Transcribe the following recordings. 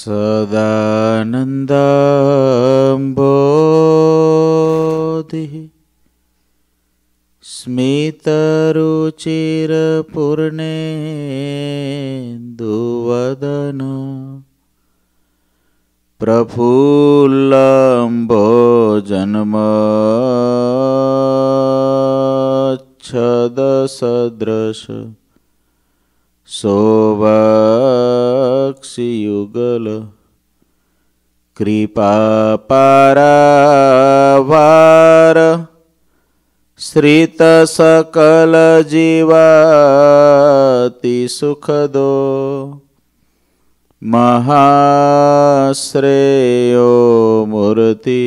सदानन्दम्बोधिः स्मितरुचिरपूर्णेन्दुवदन प्रफुल्लम्बोजन्मच्छदसदृश सोवा કક્ષયુગલ કૃપા પારાવાર શ્રીત સકલ જીવાતિ સુખદો મહાશ્રેયો મૂર્તિ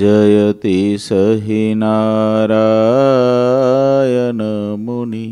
જયતિ સહી નારાયણ મુનિ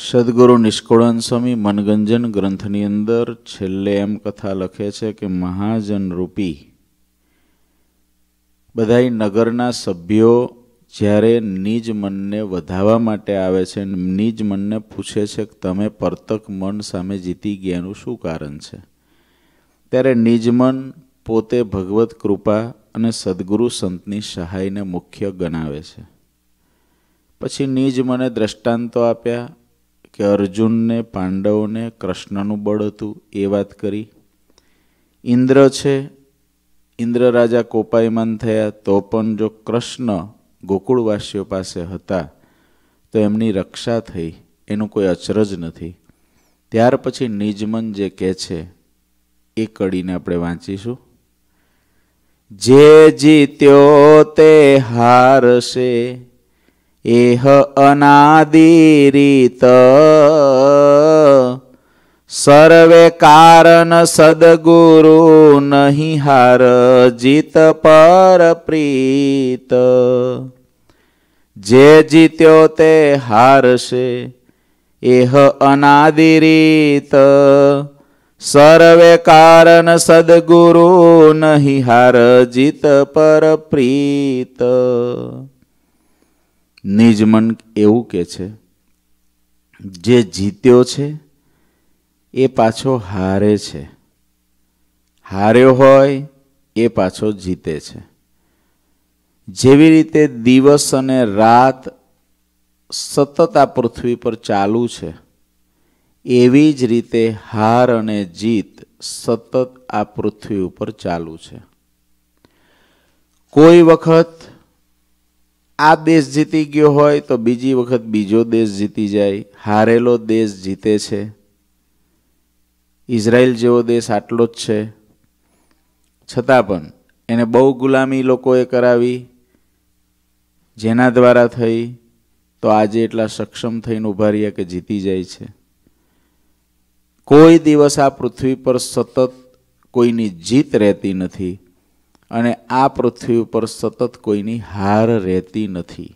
સદગુરુ નિષ્કુળાન સ્વામી મનગંજન ગ્રંથની અંદર છેલ્લે એમ કથા લખે છે કે મહાજન રૂપી બધાય નગરના સભ્યો જ્યારે નિજ મનને વધાવા માટે આવે છે નિજ મનને પૂછે છે કે તમે પરતક મન સામે જીતી ગયાનું શું કારણ છે ત્યારે નિજ મન પોતે ભગવત કૃપા અને સદગુરુ સંતની સહાયને મુખ્ય ગણાવે છે પછી નિજ મને દ્રષ્ટાંતો આપ્યા કે અર્જુનને પાંડવોને કૃષ્ણનું બળ હતું એ વાત કરી ઇન્દ્ર છે ઇન્દ્ર રાજા કોપાયમાન થયા તો પણ જો કૃષ્ણ ગોકુળવાસીઓ પાસે હતા તો એમની રક્ષા થઈ એનું કોઈ અચરજ નથી ત્યાર પછી નિજમન જે કહે છે એ કડીને આપણે વાંચીશું જે જીત્યો તે હારશે એહ અનાદિરીત સર્વે કારણ સદગુરુ નહીં હાર જીત પર પ્રીત જે જીત્યો તે હારશે એહ અનાદિરીત સર્વે કારણ સદગુરુ નહીં હાર જીત પર પ્રીત નિજ મન એવું કહે છે જે જીત્યો છે એ પાછો હારે છે હાર્યો હોય એ પાછો જીતે છે જેવી રીતે દિવસ અને રાત સતત આ પૃથ્વી પર ચાલુ છે એવી જ રીતે હાર અને જીત સતત આ પૃથ્વી ઉપર ચાલુ છે કોઈ વખત આ દેશ જીતી ગયો હોય તો બીજી વખત બીજો દેશ જીતી જાય હારેલો દેશ જીતે છે ઇઝરાયલ જેવો દેશ આટલો જ છે છતાં પણ એને બહુ ગુલામી લોકોએ કરાવી જેના દ્વારા થઈ તો આજે એટલા સક્ષમ થઈને ઊભા રહ્યા કે જીતી જાય છે કોઈ દિવસ આ પૃથ્વી પર સતત કોઈની જીત રહેતી નથી અને આ પૃથ્વી ઉપર સતત કોઈની હાર રહેતી નથી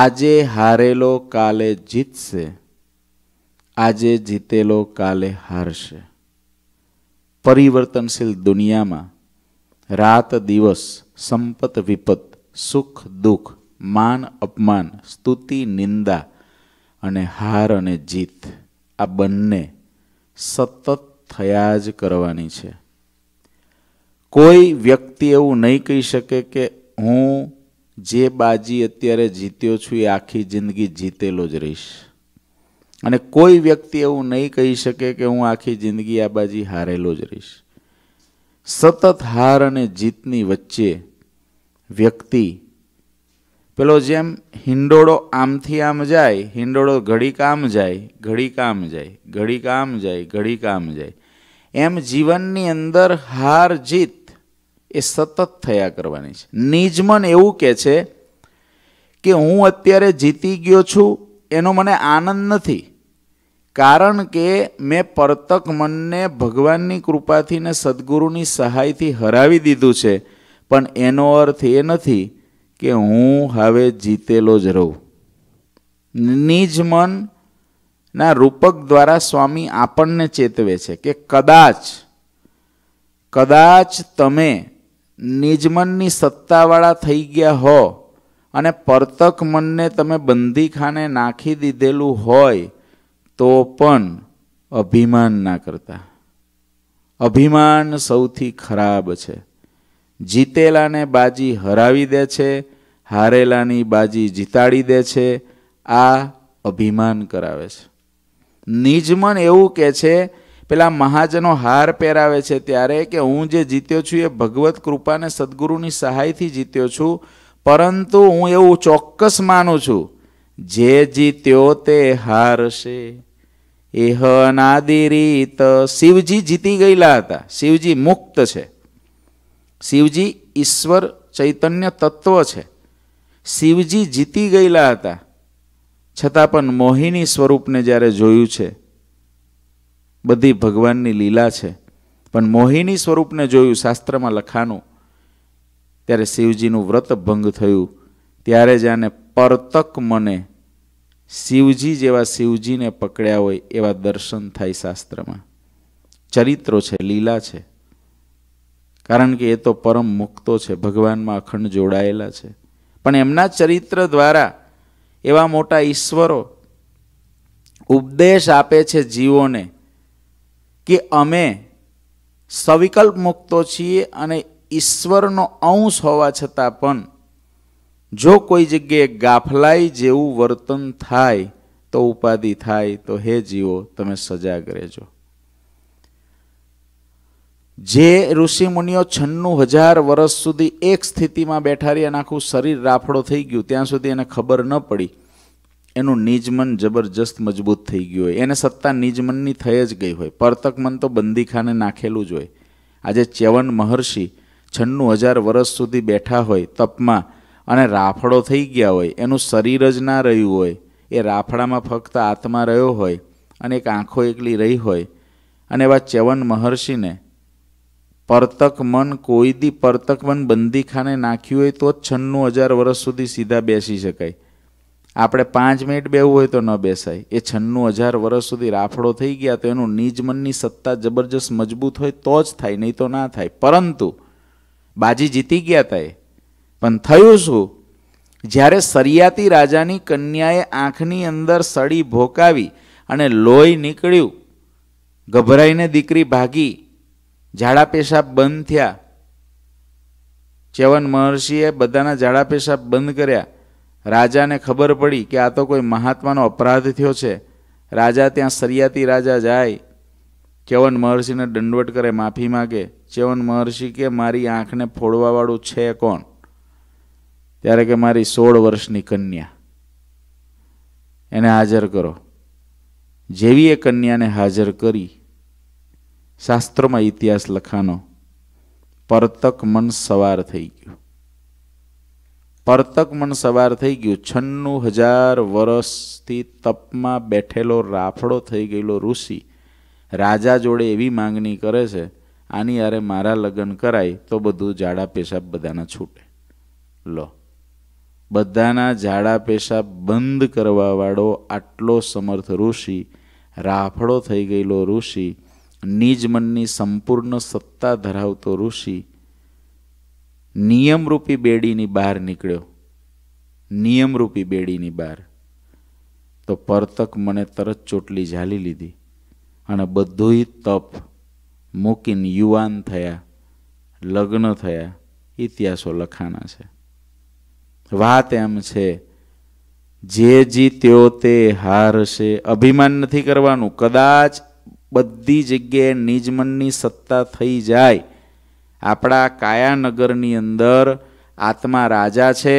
આજે હારેલો કાલે જીતશે આજે જીતેલો કાલે હારશે પરિવર્તનશીલ દુનિયામાં રાત દિવસ સંપત વિપત સુખ દુઃખ માન અપમાન સ્તુતિ નિંદા અને હાર અને જીત આ બંને સતત થયા જ કરવાની છે કોઈ વ્યક્તિ એવું નહીં કહી શકે કે હું જે બાજી અત્યારે જીત્યો છું એ આખી જિંદગી જીતેલો જ રહીશ અને કોઈ વ્યક્તિ એવું નહીં કહી શકે કે હું આખી જિંદગી આ બાજી હારેલો જ રહીશ સતત હાર અને જીતની વચ્ચે વ્યક્તિ પેલો જેમ હિંડોળો આમથી આમ જાય હિંડોળો ઘડી કામ જાય ઘડી કામ જાય ઘડી કામ જાય ઘડી કામ જાય એમ જીવનની અંદર હાર જીત એ સતત થયા કરવાની છે નિજમન એવું કહે છે કે હું અત્યારે જીતી ગયો છું એનો મને આનંદ નથી કારણ કે મેં પરતક મનને ભગવાનની કૃપાથી ને સદગુરુની સહાયથી હરાવી દીધું છે પણ એનો અર્થ એ નથી કે હું હવે જીતેલો જ રહું નિજ મનના રૂપક દ્વારા સ્વામી આપણને ચેતવે છે કે કદાચ કદાચ તમે નિજમનની સત્તાવાળા થઈ ગયા હો અને પરતક મનને તમે બંદીખાને નાખી દીધેલું હોય તો પણ અભિમાન ના કરતા અભિમાન સૌથી ખરાબ છે જીતેલાને બાજી હરાવી દે છે હારેલાની બાજી જીતાડી દે છે આ અભિમાન કરાવે છે નિજમન એવું કહે છે પેલા મહાજનો હાર પહેરાવે છે ત્યારે કે હું જે જીત્યો છું એ ભગવત કૃપાને સદગુરુની સહાયથી જીત્યો છું પરંતુ હું એવું ચોક્કસ માનું છું જે જીત્યો તે હારશે એહ નાદી રીત શિવજી જીતી ગયેલા હતા શિવજી મુક્ત છે શિવજી ઈશ્વર ચૈતન્ય તત્વ છે શિવજી જીતી ગયેલા હતા છતાં પણ મોહિની સ્વરૂપને જ્યારે જોયું છે બધી ભગવાનની લીલા છે પણ મોહિની સ્વરૂપને જોયું શાસ્ત્રમાં લખાનું ત્યારે શિવજીનું વ્રત ભંગ થયું ત્યારે જ આને પરતક મને શિવજી જેવા શિવજીને પકડ્યા હોય એવા દર્શન થાય શાસ્ત્રમાં ચરિત્રો છે લીલા છે કારણ કે એ તો પરમ મુક્તો છે ભગવાનમાં અખંડ જોડાયેલા છે પણ એમના ચરિત્ર દ્વારા એવા મોટા ઈશ્વરો ઉપદેશ આપે છે જીવોને કે અમે સવિકલ્પ મુક્તો છીએ અને ઈશ્વરનો અંશ હોવા છતાં પણ જો કોઈ જગ્યાએ ગાફલાઈ જેવું વર્તન થાય તો ઉપાધિ થાય તો હે જીવો તમે સજાગ રહેજો જે ઋષિ મુનિઓ છન્નું હજાર વર્ષ સુધી એક સ્થિતિમાં બેઠા રહ્યા અને આખું શરીર રાફડો થઈ ગયું ત્યાં સુધી એને ખબર ન પડી એનું નિજમન જબરજસ્ત મજબૂત થઈ ગયું હોય એને સત્તા નિજમનની થઈ જ ગઈ હોય પરતક મન તો બંદીખાને નાખેલું જ હોય આજે ચ્યવન મહર્ષિ છન્નું હજાર વર્ષ સુધી બેઠા હોય તપમાં અને રાફડો થઈ ગયા હોય એનું શરીર જ ના રહ્યું હોય એ રાફડામાં ફક્ત આત્મા રહ્યો હોય અને એક આંખો એકલી રહી હોય અને એવા ચ્યવન મહર્ષિને પરતક મન કોઈ દી પરતક મન બંદીખાને નાખ્યું હોય તો જ છન્નું હજાર વર્ષ સુધી સીધા બેસી શકાય આપણે પાંચ મિનિટ બેવું હોય તો ન બેસાય એ છન્નું હજાર વર્ષ સુધી રાફડો થઈ ગયા તો એનું નિજ મનની સત્તા જબરજસ્ત મજબૂત હોય તો જ થાય નહીં તો ના થાય પરંતુ બાજી જીતી ગયા તા એ પણ થયું શું જ્યારે સરિયાતી રાજાની કન્યાએ આંખની અંદર સળી ભોકાવી અને લોહી નીકળ્યું ગભરાઈને દીકરી ભાગી ઝાડા પેશાબ બંધ થયા ચેવન મહર્ષિએ બધાના ઝાડા પેશાબ બંધ કર્યા રાજાને ખબર પડી કે આ તો કોઈ મહાત્માનો અપરાધ થયો છે રાજા ત્યાં સરિયાતી રાજા જાય ચ્યવન મહર્ષિને દંડવટ કરે માફી માગે ચ્યવન મહર્ષિ કે મારી આંખને ફોડવાવાળું છે કોણ ત્યારે કે મારી સોળ વર્ષની કન્યા એને હાજર કરો જેવી એ કન્યાને હાજર કરી શાસ્ત્રોમાં ઇતિહાસ લખાનો પરતક મન સવાર થઈ ગયું હરતક મન સવાર થઈ ગયું છન્નું હજાર વર્ષથી તપમાં બેઠેલો રાફડો થઈ ગયેલો ઋષિ રાજા જોડે એવી માંગણી કરે છે આની યારે મારા લગ્ન કરાય તો બધું ઝાડા પેશાબ બધાના છૂટે લો બધાના ઝાડા પેશાબ બંધ કરવાવાળો આટલો સમર્થ ઋષિ રાફડો થઈ ગયેલો ઋષિ નિજ મનની સંપૂર્ણ સત્તા ધરાવતો ઋષિ નિયમરૂપી બેડીની બહાર નીકળ્યો નિયમરૂપી બેડીની બહાર તો પરતક મને તરત ચોટલી ઝાલી લીધી અને બધુંય તપ મૂકીને યુવાન થયા લગ્ન થયા ઇતિહાસો લખાણા છે વાત એમ છે જે જી તેઓ તે હારશે અભિમાન નથી કરવાનું કદાચ બધી જગ્યાએ નિજમનની સત્તા થઈ જાય આપણા કાયાનગરની અંદર આત્મા રાજા છે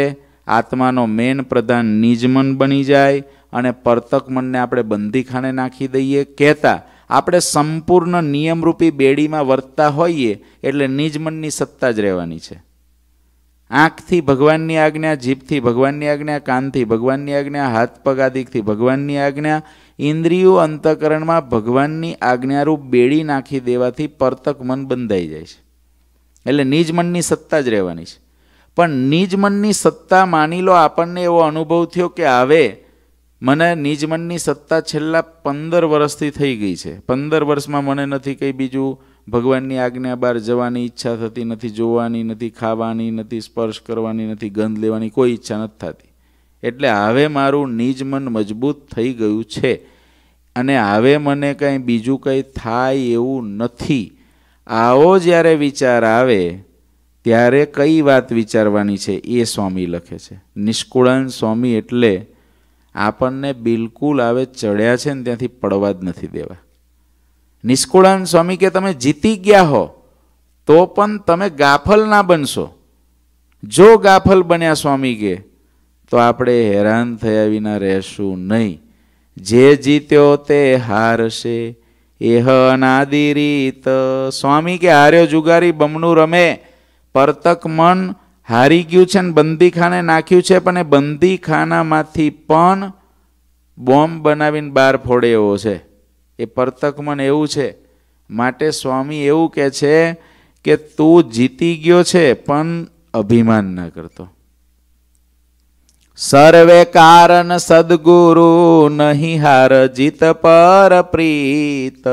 આત્માનો મેન પ્રધાન નિજમન બની જાય અને પરતક મનને આપણે બંદીખાને નાખી દઈએ કહેતા આપણે સંપૂર્ણ નિયમરૂપી બેડીમાં વર્તતા હોઈએ એટલે નિજમનની સત્તા જ રહેવાની છે આંખથી ભગવાનની આજ્ઞા જીભથી ભગવાનની આજ્ઞા કાનથી ભગવાનની આજ્ઞા હાથ પગાદિકથી ભગવાનની આજ્ઞા ઇન્દ્રિયો અંતકરણમાં ભગવાનની આજ્ઞારૂપ બેડી નાખી દેવાથી પરતક મન બંધાઈ જાય છે એટલે નિજ મનની સત્તા જ રહેવાની છે પણ નિજ મનની સત્તા માની લો આપણને એવો અનુભવ થયો કે આવે મને નિજ મનની સત્તા છેલ્લા પંદર વર્ષથી થઈ ગઈ છે પંદર વર્ષમાં મને નથી કંઈ બીજું ભગવાનની આજ્ઞા બહાર જવાની ઈચ્છા થતી નથી જોવાની નથી ખાવાની નથી સ્પર્શ કરવાની નથી ગંધ લેવાની કોઈ ઈચ્છા નથી થતી એટલે હવે મારું નિજ મન મજબૂત થઈ ગયું છે અને હવે મને કંઈ બીજું કંઈ થાય એવું નથી આવો જ્યારે વિચાર આવે ત્યારે કઈ વાત વિચારવાની છે એ સ્વામી લખે છે નિષ્કુળાન સ્વામી એટલે આપણને બિલકુલ આવે ચડ્યા છે ને ત્યાંથી પડવા જ નથી દેવા નિષ્કુળાન સ્વામી કે તમે જીતી ગયા હો તો પણ તમે ગાફલ ના બનશો જો ગાફલ બન્યા સ્વામી કે તો આપણે હેરાન થયા વિના રહેશું નહીં જે જીત્યો તે હારશે એહ નાદી રીત સ્વામી કે આર્યો જુગારી બમણું રમે પરતક મન હારી ગયું છે ને બંદીખાને નાખ્યું છે પણ એ બંદીખાનામાંથી પણ બોમ્બ બનાવીને બહાર ફોડે એવો છે એ પરતક મન એવું છે માટે સ્વામી એવું કહે છે કે તું જીતી ગયો છે પણ અભિમાન ન કરતો સર્વે કારણ સદગુરુ નહીં હાર જીત પર પ્રીત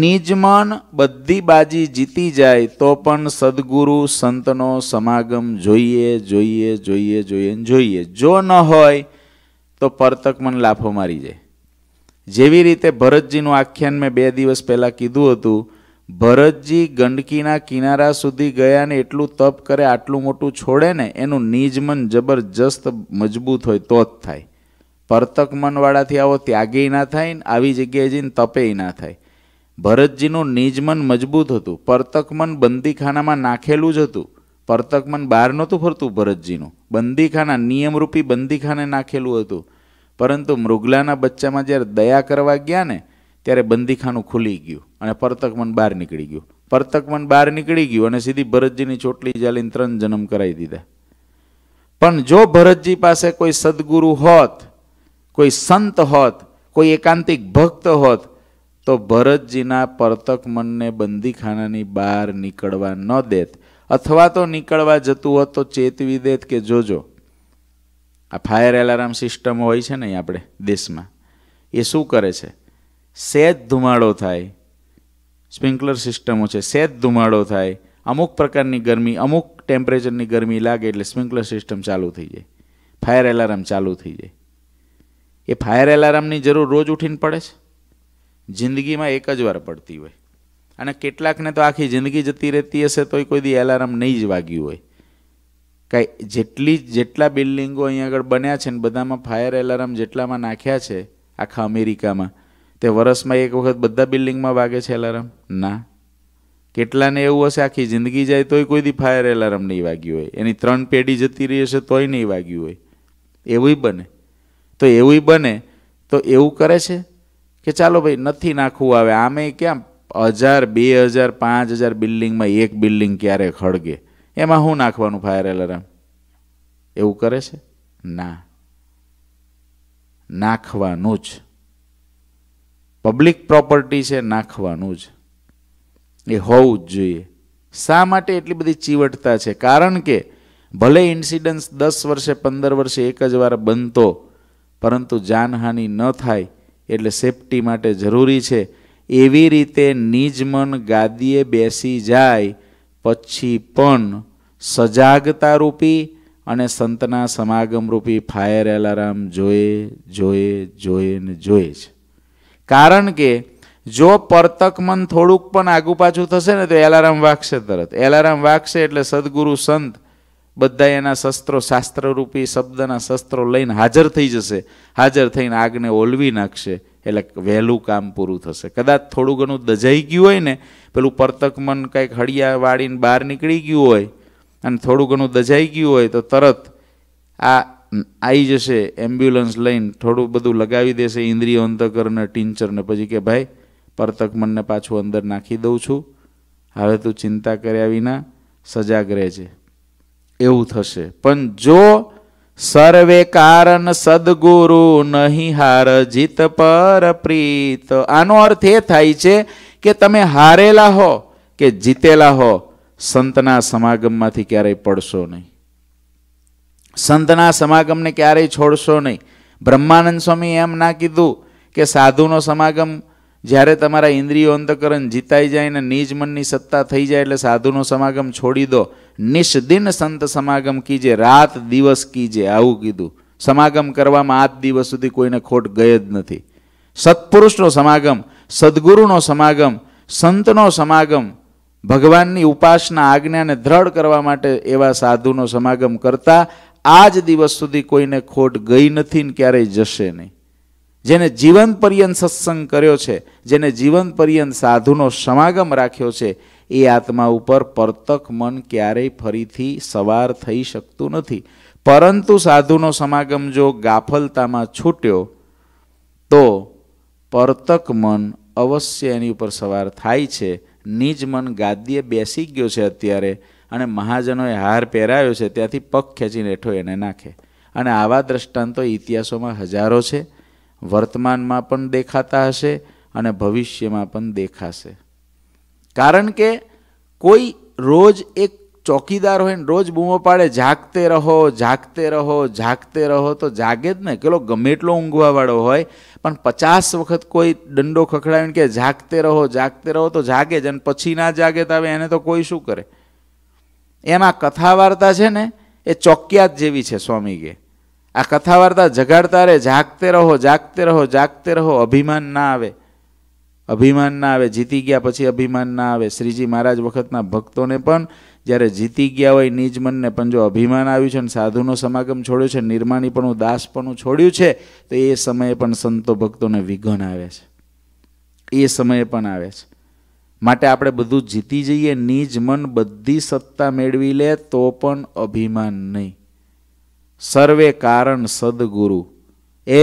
નિજ મન બધી બાજી જીતી જાય તો પણ સદગુરુ સંતનો સમાગમ જોઈએ જોઈએ જોઈએ જોઈએ જોઈએ જો ન હોય તો પરતક મન લાફો મારી જાય જેવી રીતે ભરતજીનું આખ્યાન મેં બે દિવસ પહેલાં કીધું હતું ભરતજી ગંડકીના કિનારા સુધી ગયા ને એટલું તપ કરે આટલું મોટું છોડે ને એનું નિજમન જબરજસ્ત મજબૂત હોય તો જ થાય પરતક મનવાળાથી આવો ત્યાગી ના થાય ને આવી જગ્યાએ જઈને તપેય ના થાય ભરતજીનું નિજમન મજબૂત હતું પરતકમન બંદીખાનામાં નાખેલું જ હતું પરતકમન બહાર નહોતું ફરતું ભરતજીનું બંદીખાના નિયમરૂપી બંદીખાને નાખેલું હતું પરંતુ મૃગલાના બચ્ચામાં જ્યારે દયા કરવા ગયા ને ત્યારે બંદીખાનું ખુલી ગયું અને પરતકમન બહાર નીકળી ગયું પરતકમન બહાર નીકળી ગયું અને સીધી ભરતજીની ચોટલી જાલીને ત્રણ જન્મ કરાવી દીધા પણ જો ભરતજી પાસે કોઈ સદગુરુ હોત કોઈ સંત હોત કોઈ એકાંતિક ભક્ત હોત તો ભરતજીના પરતક મનને બંદીખાનાની બહાર નીકળવા ન દેત અથવા તો નીકળવા જતું હોત તો ચેતવી દેત કે જોજો આ ફાયર એલાર્મ સિસ્ટમ હોય છે ને આપણે દેશમાં એ શું કરે છે સહેજ ધુમાડો થાય સ્પ્રિંકલર સિસ્ટમો છે સહેજ ધુમાડો થાય અમુક પ્રકારની ગરમી અમુક ટેમ્પરેચરની ગરમી લાગે એટલે સ્પ્રિંકલર સિસ્ટમ ચાલુ થઈ જાય ફાયર એલાર્મ ચાલુ થઈ જાય એ ફાયર એલાર્મની જરૂર રોજ ઉઠીને પડે છે જિંદગીમાં એક જ વાર પડતી હોય અને કેટલાકને તો આખી જિંદગી જતી રહેતી હશે તોય કોઈ દી એલાર્મ નહીં જ વાગ્યું હોય કાંઈ જેટલી જેટલા બિલ્ડિંગો અહીંયા આગળ બન્યા છે ને બધામાં ફાયર એલાર્મ જેટલામાં નાખ્યા છે આખા અમેરિકામાં તે વરસમાં એક વખત બધા બિલ્ડિંગમાં વાગે છે એલાર્મ ના કેટલાને એવું હશે આખી જિંદગી જાય તોય કોઈ દી ફાયર એલાર્મ નહીં વાગ્યું હોય એની ત્રણ પેઢી જતી રહી હશે તોય નહીં વાગ્યું હોય એવું બને તો એવું બને તો એવું કરે છે કે ચાલો ભાઈ નથી નાખવું આવે આમે કેમ હજાર બે હજાર પાંચ હજાર બિલ્ડિંગમાં એક બિલ્ડિંગ ક્યારે ખડગે એમાં હું નાખવાનું ફાયર એલાર્મ એવું કરે છે ના નાખવાનું જ પબ્લિક પ્રોપર્ટી છે નાખવાનું જ એ હોવું જ જોઈએ શા માટે એટલી બધી ચીવટતા છે કારણ કે ભલે ઇન્સિડન્સ દસ વર્ષે પંદર વર્ષે એક જ વાર બનતો પરંતુ જાનહાનિ ન થાય એટલે સેફટી માટે જરૂરી છે એવી રીતે નિજ મન ગાદીએ બેસી જાય પછી પણ સજાગતા રૂપી અને સંતના સમાગમ રૂપી ફાયર એલાર્મ જોયે જોયે જોયે ને જોયે છે કારણ કે જો પરતક મન થોડુંક પણ આગુ પાછું થશે ને તો એલારામ વાગશે તરત એલારામ વાગશે એટલે સદગુરુ સંત બધા એના શસ્ત્રો શાસ્ત્રરૂપી શબ્દના શસ્ત્રો લઈને હાજર થઈ જશે હાજર થઈને આગને ઓલવી નાખશે એટલે વહેલું કામ પૂરું થશે કદાચ થોડું ઘણું દજાઈ ગયું હોય ને પેલું પરતક મન કંઈક હળિયા વાળીને બહાર નીકળી ગયું હોય અને થોડું ઘણું દજાઈ ગયું હોય તો તરત આ આવી જશે એમ્બ્યુલન્સ લઈને થોડું બધું લગાવી દેશે ઇન્દ્રિય અંતકરને ટીંચરને પછી કે ભાઈ પરતક મનને પાછું અંદર નાખી દઉં છું હવે તું ચિંતા કર્યા વિના સજાગ રહેજે એવું થશે પણ જો સર્વે કારણ સદગુરુ નહીં હાર જીત પર પ્રીત આનો અર્થ એ થાય છે કે તમે હારેલા હો કે જીતેલા હો સંતના સમાગમમાંથી ક્યારેય પડશો નહીં સંતના સમાગમને ક્યારેય છોડશો નહીં બ્રહ્માનંદ સ્વામી એમ ના કીધું કે સાધુનો સમાગમ જ્યારે તમારા ઇન્દ્રિયો અંતકરણ જીતાઈ જાય ને નિજ મનની સત્તા થઈ જાય એટલે સાધુનો સમાગમ છોડી દો નિષ્દિન સંત સમાગમ કીજે રાત દિવસ કીજે આવું કીધું સમાગમ કરવામાં આજ દિવસ સુધી કોઈને ખોટ ગઈ જ નથી સત્પુરુષનો સમાગમ સદગુરુનો સમાગમ સંતનો સમાગમ ભગવાનની ઉપાસના આજ્ઞાને દ્રઢ કરવા માટે એવા સાધુનો સમાગમ કરતા આ જ દિવસ સુધી કોઈને ખોટ ગઈ નથી ને ક્યારેય જશે નહીં જેને જીવન પર્યંત સત્સંગ કર્યો છે જેને જીવન પર્યંત સાધુનો સમાગમ રાખ્યો છે એ આત્મા ઉપર પરતક મન ક્યારેય ફરીથી સવાર થઈ શકતું નથી પરંતુ સાધુનો સમાગમ જો ગાફલતામાં છૂટ્યો તો પરતક મન અવશ્ય એની ઉપર સવાર થાય છે નિજ મન ગાદીએ બેસી ગયો છે અત્યારે અને મહાજનોએ હાર પહેરાવ્યો છે ત્યાંથી પગ ખેંચીને હેઠો એને નાખે અને આવા દ્રષ્ટાંતો ઇતિહાસોમાં હજારો છે વર્તમાનમાં પણ દેખાતા હશે અને ભવિષ્યમાં પણ દેખાશે કારણ કે કોઈ રોજ એક ચોકીદાર હોય ને રોજ બૂમો પાડે જાગતે રહો જાગતે રહો જાગતે રહો તો જાગે જ ને કેટલો ગમે એટલો ઊંઘવાવાળો હોય પણ પચાસ વખત કોઈ દંડો ખખડાવીને કે જાગતે રહો જાગતે રહો તો જાગે જ અને પછી ના જાગે તો હવે એને તો કોઈ શું કરે એમાં કથા વાર્તા છે ને એ ચોક્યાત જેવી છે સ્વામી કે આ કથા વાર્તા જગાડતા રહે જાગતે રહો જાગતે રહો જાગતે રહો અભિમાન ના આવે અભિમાન ના આવે જીતી ગયા પછી અભિમાન ના આવે શ્રીજી મહારાજ વખતના ભક્તોને પણ જ્યારે જીતી ગયા હોય નિજ મનને પણ જો અભિમાન આવ્યું છે અને સાધુનો સમાગમ છોડ્યો છે દાસ દાસપણું છોડ્યું છે તો એ સમયે પણ સંતો ભક્તોને વિઘન આવે છે એ સમયે પણ આવે છે માટે આપણે બધું જીતી જઈએ નિજ મન બધી સત્તા મેળવી લે તો પણ અભિમાન નહીં સર્વે કારણ સદગુરુ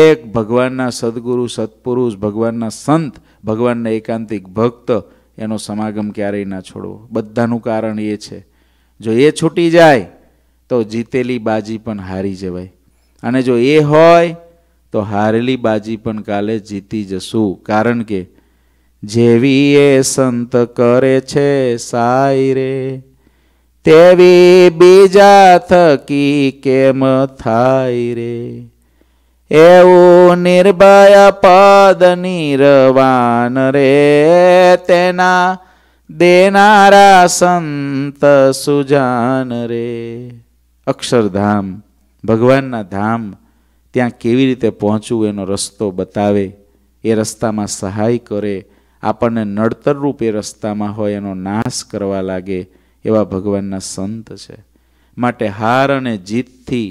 એક ભગવાનના સદગુરુ સત્પુરુષ ભગવાનના સંત ભગવાનના એકાંતિક ભક્ત એનો સમાગમ ક્યારેય ના છોડવો બધાનું કારણ એ છે જો એ છૂટી જાય તો જીતેલી બાજી પણ હારી જવાય અને જો એ હોય તો હારેલી બાજી પણ કાલે જીતી જશું કારણ કે જેવી એ સંત કરે છે સાઈ રે તેવી બીજા થકી કેમ થાય રે એવું નિર્ભય પદ નિરવાન રે તેના દેનારા સંત સુજાન રે અક્ષરધામ ભગવાનના ધામ ત્યાં કેવી રીતે પહોંચવું એનો રસ્તો બતાવે એ રસ્તામાં સહાય કરે આપણને નડતર રૂપે રસ્તામાં હોય એનો નાશ કરવા લાગે એવા ભગવાનના સંત છે માટે હાર અને જીતથી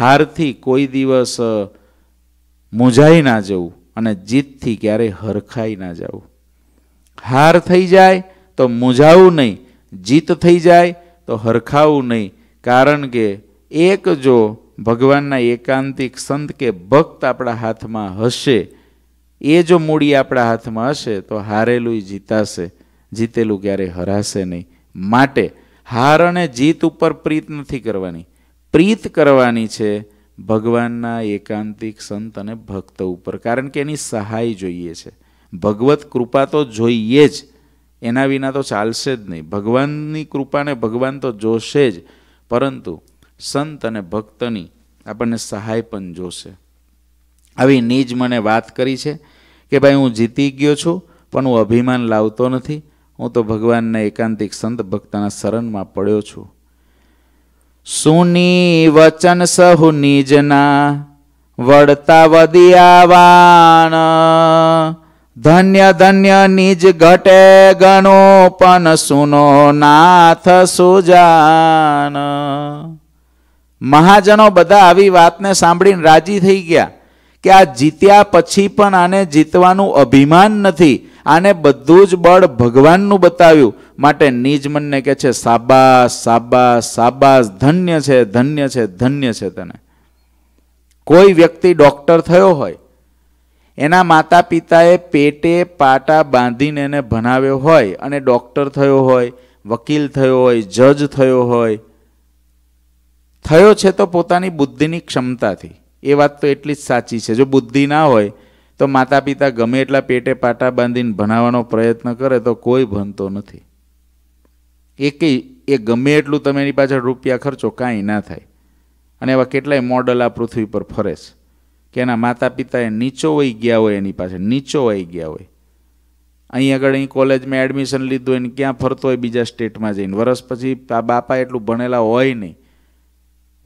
હારથી કોઈ દિવસ મૂંઝાઈ ના જવું અને જીતથી ક્યારેય હરખાઈ ના જવું હાર થઈ જાય તો મૂંઝાવું નહીં જીત થઈ જાય તો હરખાવું નહીં કારણ કે એક જો ભગવાનના એકાંતિક સંત કે ભક્ત આપણા હાથમાં હશે એ જો મૂડી આપણા હાથમાં હશે તો હારેલું જીતાશે જીતેલું ક્યારેય હરાશે નહીં માટે હાર અને જીત ઉપર પ્રીત નથી કરવાની પ્રીત કરવાની છે ભગવાનના એકાંતિક સંત અને ભક્ત ઉપર કારણ કે એની સહાય જોઈએ છે ભગવત કૃપા તો જોઈએ જ એના વિના તો ચાલશે જ નહીં ભગવાનની કૃપાને ભગવાન તો જોશે જ પરંતુ સંત અને ભક્તની આપણને સહાય પણ જોશે આવી નીજ મને વાત કરી છે કે ભાઈ હું જીતી ગયો છું પણ હું અભિમાન લાવતો નથી હું તો ભગવાનના એકાંતિક સંત ભક્તના શરણમાં પડ્યો છું સુની વચન સહુ નિજના વડતા વદિયાવાન ધન્ય ધન્ય નિજ ઘટે ગણો પણ સુનો નાથ સુજાન મહાજનો બધા આવી વાતને સાંભળીને રાજી થઈ ગયા કે આ જીત્યા પછી પણ આને જીતવાનું અભિમાન નથી આને બધું જ બળ ભગવાનનું બતાવ્યું માટે નિજ મનને કહે છે સાબાસ સાબાસ સાબાસ ધન્ય છે ધન્ય છે ધન્ય છે તને કોઈ વ્યક્તિ ડૉક્ટર થયો હોય એના માતા પિતાએ પેટે પાટા બાંધીને એને ભણાવ્યો હોય અને ડૉક્ટર થયો હોય વકીલ થયો હોય જજ થયો હોય થયો છે તો પોતાની બુદ્ધિની ક્ષમતાથી એ વાત તો એટલી જ સાચી છે જો બુદ્ધિ ના હોય તો માતા પિતા ગમે એટલા પેટે પાટા બાંધીને ભણાવવાનો પ્રયત્ન કરે તો કોઈ ભણતો નથી એકેય એ ગમે એટલું તમે એની પાછળ રૂપિયા ખર્ચો કાંઈ ના થાય અને એવા કેટલાય મોડલ આ પૃથ્વી પર ફરે છે કે એના માતા પિતાએ નીચોવાઈ ગયા હોય એની પાછળ નીચો નીચોવાઈ ગયા હોય અહીં આગળ અહીં કોલેજમાં એડમિશન લીધું હોય ને ક્યાં ફરતો હોય બીજા સ્ટેટમાં જઈને વરસ પછી બાપા એટલું ભણેલા હોય નહીં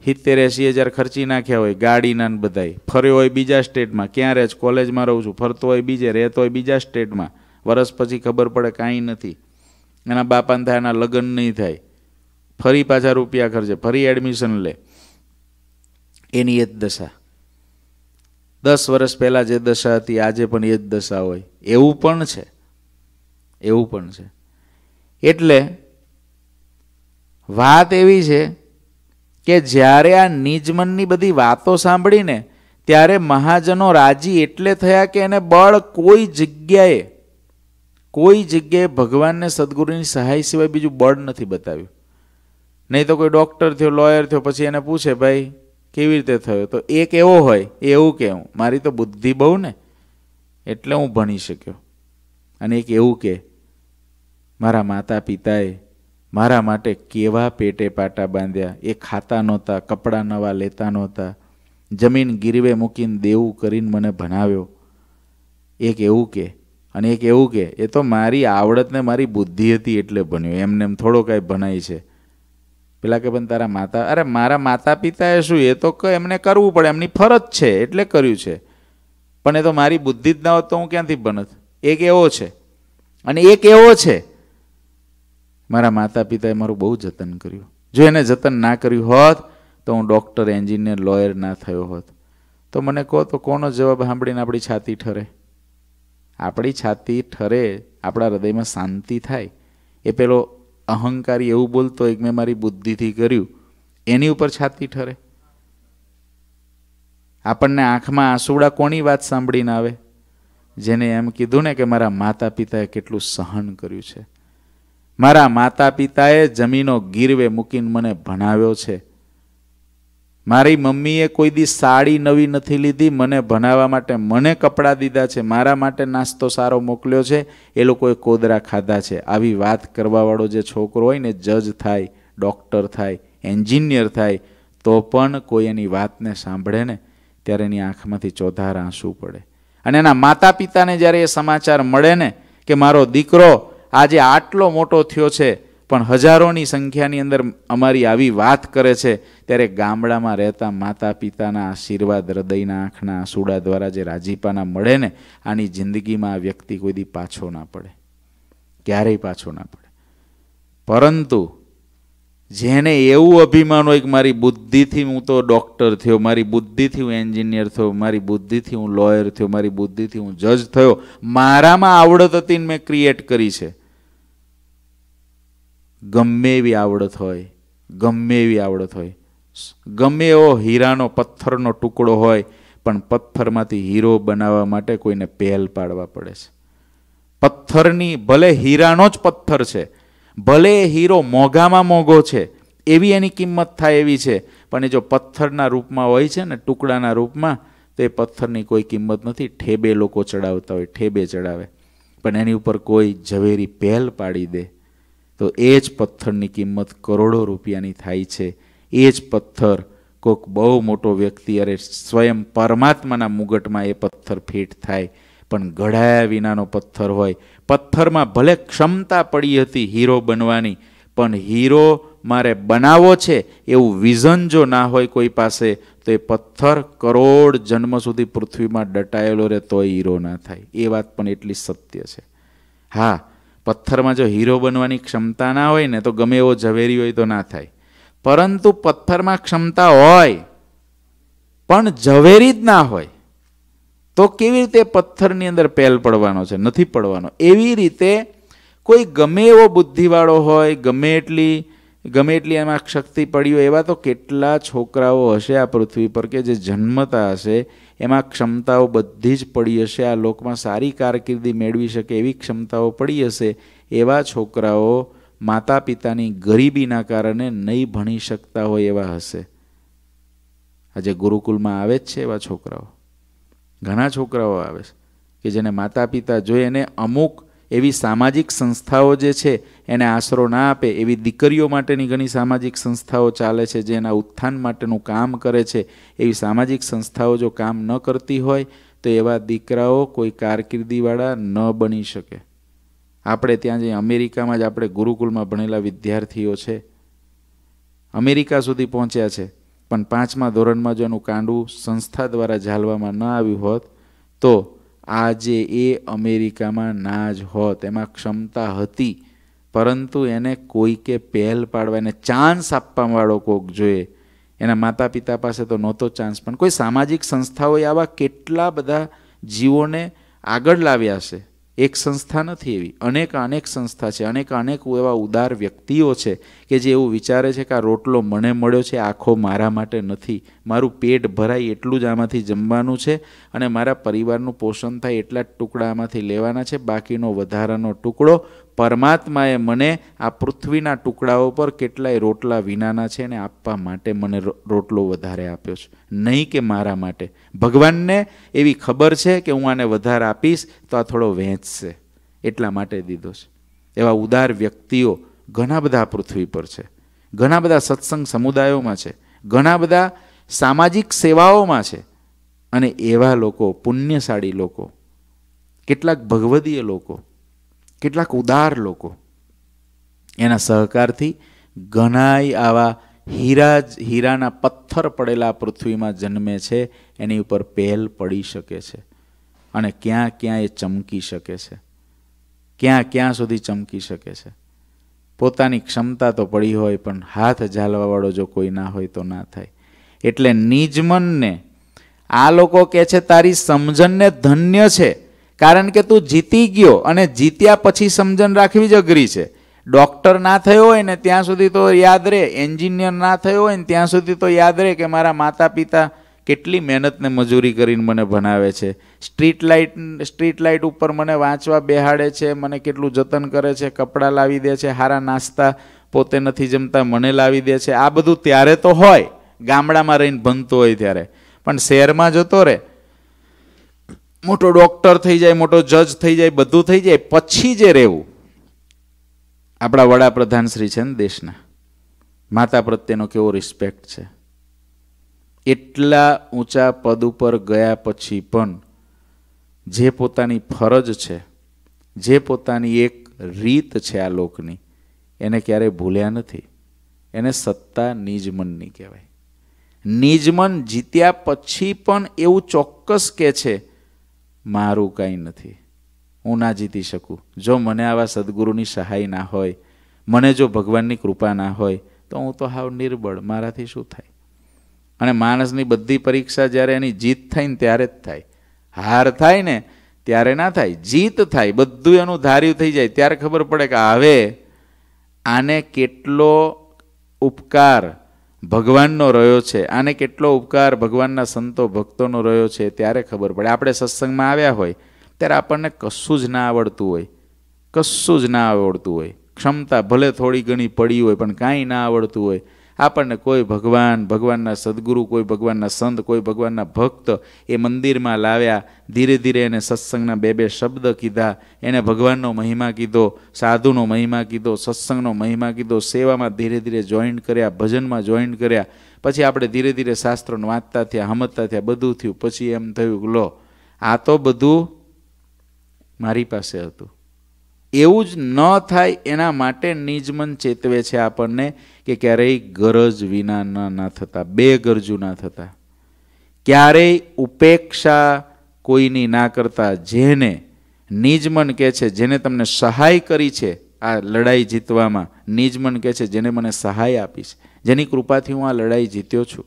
સિત્તેર એંસી હજાર ખર્ચી નાખ્યા હોય ગાડીના ને બધાય ફર્યો હોય બીજા સ્ટેટમાં ક્યાં રહે છે કોલેજમાં રહું છું ફરતો હોય બીજે રહેતો હોય બીજા સ્ટેટમાં વરસ પછી ખબર પડે કાંઈ નથી એના બાપાને થાય એના લગ્ન નહીં થાય ફરી પાછા રૂપિયા ખર્ચે ફરી એડમિશન લે એની એ જ દશા દસ વર્ષ પહેલાં જે દશા હતી આજે પણ એ જ દશા હોય એવું પણ છે એવું પણ છે એટલે વાત એવી છે કે જ્યારે આ નિજમનની બધી વાતો સાંભળીને ત્યારે મહાજનો રાજી એટલે થયા કે એને બળ કોઈ જગ્યાએ કોઈ જગ્યાએ ભગવાનને સદગુરુની સહાય સિવાય બીજું બળ નથી બતાવ્યું નહીં તો કોઈ ડૉક્ટર થયો લોયર થયો પછી એને પૂછે ભાઈ કેવી રીતે થયો તો એ કેવો હોય એવું કહેવું મારી તો બુદ્ધિ બહુ ને એટલે હું ભણી શક્યો અને એક એવું કે મારા માતા પિતાએ મારા માટે કેવા પેટે પાટા બાંધ્યા એ ખાતા નહોતા કપડાં નવા લેતા નહોતા જમીન ગીરવે મૂકીને દેવું કરીને મને ભણાવ્યો એક એવું કે અને એક એવું કે એ તો મારી આવડતને મારી બુદ્ધિ હતી એટલે ભણ્યો એમને એમ થોડો કાંઈ ભણાય છે પેલા કે પણ તારા માતા અરે મારા માતા પિતાએ શું એ તો એમને કરવું પડે એમની ફરજ છે એટલે કર્યું છે પણ એ તો મારી બુદ્ધિ જ ના હોત તો હું ક્યાંથી બનત એક એવો છે અને એક એવો છે મારા માતા પિતાએ મારું બહુ જતન કર્યું જો એને જતન ના કર્યું હોત તો હું ડૉક્ટર એન્જિનિયર લોયર ના થયો હોત તો મને કહો તો કોનો જવાબ સાંભળીને આપણી છાતી ઠરે આપણી છાતી ઠરે આપણા હૃદયમાં શાંતિ થાય એ પેલો અહંકારી એવું બોલતો એક મેં મારી બુદ્ધિથી કર્યું એની ઉપર છાતી ઠરે આપણને આંખમાં આંસુડા કોની વાત સાંભળીને આવે જેને એમ કીધું ને કે મારા માતા પિતાએ કેટલું સહન કર્યું છે મારા માતા પિતાએ જમીનો ગીરવે મૂકીને મને ભણાવ્યો છે મારી મમ્મીએ કોઈ દી સાડી નવી નથી લીધી મને ભણાવવા માટે મને કપડાં દીધા છે મારા માટે નાસ્તો સારો મોકલ્યો છે એ લોકોએ કોદરા ખાધા છે આવી વાત કરવાવાળો જે છોકરો હોય ને જજ થાય ડૉક્ટર થાય એન્જિનિયર થાય તો પણ કોઈ એની વાતને સાંભળે ને ત્યારે એની આંખમાંથી ચોધાર આંસુ પડે અને એના માતા પિતાને જ્યારે એ સમાચાર મળે ને કે મારો દીકરો આજે આટલો મોટો થયો છે પણ હજારોની સંખ્યાની અંદર અમારી આવી વાત કરે છે ત્યારે ગામડામાં રહેતા માતા પિતાના આશીર્વાદ હૃદયના આંખના આંસુડા દ્વારા જે રાજીપાના મળે ને આની જિંદગીમાં આ વ્યક્તિ કોઈ દી પાછો ના પડે ક્યારેય પાછો ના પડે પરંતુ જેને એવું અભિમાન હોય કે મારી બુદ્ધિથી હું તો ડૉક્ટર થયો મારી બુદ્ધિથી હું એન્જિનિયર થયો મારી બુદ્ધિથી હું લોયર થયો મારી બુદ્ધિથી હું જજ થયો મારામાં આવડત હતી મેં ક્રિએટ કરી છે ગમે એવી આવડત હોય ગમે એવી આવડત હોય ગમે એવો હીરાનો પથ્થરનો ટુકડો હોય પણ પથ્થરમાંથી હીરો બનાવવા માટે કોઈને પહેલ પાડવા પડે છે પથ્થરની ભલે હીરાનો જ પથ્થર છે ભલે હીરો મોંઘામાં મોંઘો છે એવી એની કિંમત થાય એવી છે પણ એ જો પથ્થરના રૂપમાં હોય છે ને ટુકડાના રૂપમાં તો એ પથ્થરની કોઈ કિંમત નથી ઠેબે લોકો ચડાવતા હોય ઠેબે ચડાવે પણ એની ઉપર કોઈ ઝવેરી પહેલ પાડી દે તો એ જ પથ્થરની કિંમત કરોડો રૂપિયાની થાય છે એ જ પથ્થર કોઈક બહુ મોટો વ્યક્તિ અરે સ્વયં પરમાત્માના મુગટમાં એ પથ્થર ફિટ થાય પણ ઘડાયા વિનાનો પથ્થર હોય પથ્થરમાં ભલે ક્ષમતા પડી હતી હીરો બનવાની પણ હીરો મારે બનાવવો છે એવું વિઝન જો ના હોય કોઈ પાસે તો એ પથ્થર કરોડ જન્મ સુધી પૃથ્વીમાં ડટાયેલો રહે તોય હીરો ના થાય એ વાત પણ એટલી સત્ય છે હા પથ્થરમાં જો હીરો બનવાની ક્ષમતા ના હોય ને તો ગમે એવો ઝવેરી હોય તો ના થાય પરંતુ પથ્થરમાં ક્ષમતા હોય પણ ઝવેરી જ ના હોય તો કેવી રીતે પથ્થરની અંદર પહેલ પડવાનો છે નથી પડવાનો એવી રીતે કોઈ ગમે એવો બુદ્ધિવાળો હોય ગમે એટલી ગમે એટલી એમાં શક્તિ પડી હોય એવા તો કેટલા છોકરાઓ હશે આ પૃથ્વી પર કે જે જન્મતા હશે એમાં ક્ષમતાઓ બધી જ પડી હશે આ લોકમાં સારી કારકિર્દી મેળવી શકે એવી ક્ષમતાઓ પડી હશે એવા છોકરાઓ માતા પિતાની ગરીબીના કારણે નહીં ભણી શકતા હોય એવા હશે આજે ગુરુકુલમાં આવે જ છે એવા છોકરાઓ ઘણા છોકરાઓ આવે છે કે જેને માતા પિતા જોઈએ એને અમુક એવી સામાજિક સંસ્થાઓ જે છે એને આશરો ના આપે એવી દીકરીઓ માટેની ઘણી સામાજિક સંસ્થાઓ ચાલે છે જે એના ઉત્થાન માટેનું કામ કરે છે એવી સામાજિક સંસ્થાઓ જો કામ ન કરતી હોય તો એવા દીકરાઓ કોઈ કારકિર્દીવાળા ન બની શકે આપણે ત્યાં જે અમેરિકામાં જ આપણે ગુરુકુલમાં ભણેલા વિદ્યાર્થીઓ છે અમેરિકા સુધી પહોંચ્યા છે પણ પાંચમા ધોરણમાં જો એનું કાંડું સંસ્થા દ્વારા ઝાલવામાં ન આવ્યું હોત તો આજે એ અમેરિકામાં ના જ હોત એમાં ક્ષમતા હતી પરંતુ એને કોઈકે પહેલ પાડવા એને ચાન્સ આપવાવાળો કોક જોઈએ એના માતા પિતા પાસે તો નહોતો ચાન્સ પણ કોઈ સામાજિક સંસ્થાઓએ આવા કેટલા બધા જીવોને આગળ લાવ્યા છે એક સંસ્થા નથી એવી અનેક અનેક સંસ્થા છે અનેક અનેક એવા ઉદાર વ્યક્તિઓ છે કે જે એવું વિચારે છે કે આ રોટલો મને મળ્યો છે આખો મારા માટે નથી મારું પેટ ભરાય એટલું જ આમાંથી જમવાનું છે અને મારા પરિવારનું પોષણ થાય એટલા જ ટુકડા આમાંથી લેવાના છે બાકીનો વધારાનો ટુકડો પરમાત્માએ મને આ પૃથ્વીના ટુકડાઓ પર કેટલાય રોટલા વિનાના છે એને આપવા માટે મને રોટલો વધારે આપ્યો છે નહીં કે મારા માટે ભગવાનને એવી ખબર છે કે હું આને વધારે આપીશ તો આ થોડો વહેંચશે એટલા માટે દીધો છે એવા ઉદાર વ્યક્તિઓ ઘણા બધા પૃથ્વી પર છે ઘણા બધા સત્સંગ સમુદાયોમાં છે ઘણા બધા સામાજિક સેવાઓમાં છે અને એવા લોકો પુણ્યશાળી લોકો કેટલાક ભગવદીય લોકો કેટલાક ઉદાર લોકો એના સહકારથી ઘણાય આવા હીરા હીરાના પથ્થર પડેલા પૃથ્વીમાં જન્મે છે એની ઉપર પહેલ પડી શકે છે અને ક્યાં ક્યાં એ ચમકી શકે છે ક્યાં ક્યાં સુધી ચમકી શકે છે પોતાની ક્ષમતા તો પડી હોય પણ હાથ ઝાલવાવાળો જો કોઈ ના હોય તો ના થાય એટલે નિજમનને આ લોકો કહે છે તારી સમજણને ધન્ય છે કારણ કે તું જીતી ગયો અને જીત્યા પછી સમજણ રાખવી જ અઘરી છે ડૉક્ટર ના થયો હોય ને ત્યાં સુધી તો યાદ રહે એન્જિનિયર ના થયો હોય ને ત્યાં સુધી તો યાદ રહે કે મારા માતા પિતા કેટલી મહેનતને મજૂરી કરીને મને ભણાવે છે સ્ટ્રીટ લાઇટ સ્ટ્રીટ લાઇટ ઉપર મને વાંચવા બેહાડે છે મને કેટલું જતન કરે છે કપડાં લાવી દે છે સારા નાસ્તા પોતે નથી જમતા મને લાવી દે છે આ બધું ત્યારે તો હોય ગામડામાં રહીને ભણતો હોય ત્યારે પણ શહેરમાં જતો રહે મોટો ડોક્ટર થઈ જાય મોટો જજ થઈ જાય બધું થઈ જાય પછી જે રહેવું આપણા વડાપ્રધાન શ્રી છે ને દેશના માતા પ્રત્યેનો કેવો રિસ્પેક્ટ છે એટલા ઊંચા પદ ઉપર ગયા પછી પણ જે પોતાની ફરજ છે જે પોતાની એક રીત છે આ લોકની એને ક્યારેય ભૂલ્યા નથી એને સત્તા નિજમનની કહેવાય નિજમન જીત્યા પછી પણ એવું ચોક્કસ કે છે મારું કાંઈ નથી હું ના જીતી શકું જો મને આવા સદગુરુની સહાય ના હોય મને જો ભગવાનની કૃપા ના હોય તો હું તો હાવ નિર્બળ મારાથી શું થાય અને માણસની બધી પરીક્ષા જ્યારે એની જીત થાય ને ત્યારે જ થાય હાર થાય ને ત્યારે ના થાય જીત થાય બધું એનું ધાર્યું થઈ જાય ત્યારે ખબર પડે કે હવે આને કેટલો ઉપકાર ભગવાનનો રહ્યો છે આને કેટલો ઉપકાર ભગવાનના સંતો ભક્તોનો રહ્યો છે ત્યારે ખબર પડે આપણે સત્સંગમાં આવ્યા હોય ત્યારે આપણને કશું જ ના આવડતું હોય કશું જ ના આવડતું હોય ક્ષમતા ભલે થોડી ઘણી પડી હોય પણ કાંઈ ના આવડતું હોય આપણને કોઈ ભગવાન ભગવાનના સદગુરુ કોઈ ભગવાનના સંત કોઈ ભગવાનના ભક્ત એ મંદિરમાં લાવ્યા ધીરે ધીરે એને સત્સંગના બે બે શબ્દ કીધા એણે ભગવાનનો મહિમા કીધો સાધુનો મહિમા કીધો સત્સંગનો મહિમા કીધો સેવામાં ધીરે ધીરે જોઈન કર્યા ભજનમાં જોઈન કર્યા પછી આપણે ધીરે ધીરે શાસ્ત્રોને વાંચતા થયા હમતતા થયા બધું થયું પછી એમ થયું લો આ તો બધું મારી પાસે હતું એવું જ ન થાય એના માટે નિજમન ચેતવે છે આપણને કે ક્યારેય ગરજ વિના ના થતા બે ગરજુ ના થતા ક્યારેય ઉપેક્ષા કોઈની ના કરતા જેને નિજમન કહે છે જેને તમને સહાય કરી છે આ લડાઈ જીતવામાં નિજમન કહે છે જેને મને સહાય આપી છે જેની કૃપાથી હું આ લડાઈ જીત્યો છું